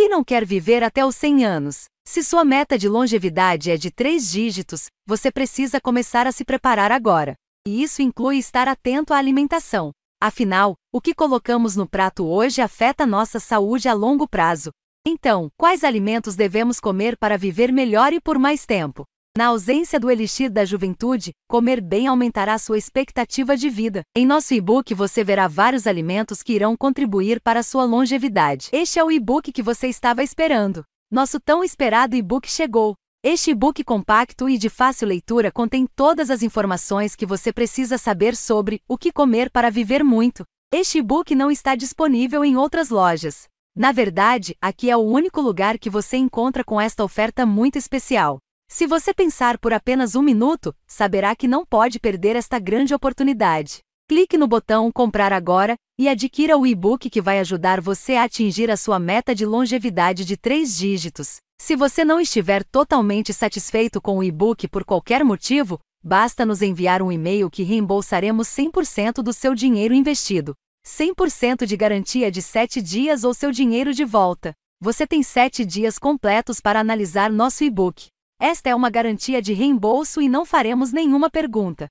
Quem não quer viver até os 100 anos? Se sua meta de longevidade é de três dígitos, você precisa começar a se preparar agora. E isso inclui estar atento à alimentação. Afinal, o que colocamos no prato hoje afeta nossa saúde a longo prazo. Então, quais alimentos devemos comer para viver melhor e por mais tempo? Na ausência do elixir da juventude, comer bem aumentará sua expectativa de vida. Em nosso e-book você verá vários alimentos que irão contribuir para sua longevidade. Este é o e-book que você estava esperando. Nosso tão esperado e-book chegou. Este e-book compacto e de fácil leitura contém todas as informações que você precisa saber sobre o que comer para viver muito. Este e-book não está disponível em outras lojas. Na verdade, aqui é o único lugar que você encontra com esta oferta muito especial. Se você pensar por apenas um minuto, saberá que não pode perder esta grande oportunidade. Clique no botão Comprar agora e adquira o e-book que vai ajudar você a atingir a sua meta de longevidade de três dígitos. Se você não estiver totalmente satisfeito com o e-book por qualquer motivo, basta nos enviar um e-mail que reembolsaremos 100% do seu dinheiro investido. 100% de garantia de 7 dias ou seu dinheiro de volta. Você tem 7 dias completos para analisar nosso e-book. Esta é uma garantia de reembolso e não faremos nenhuma pergunta.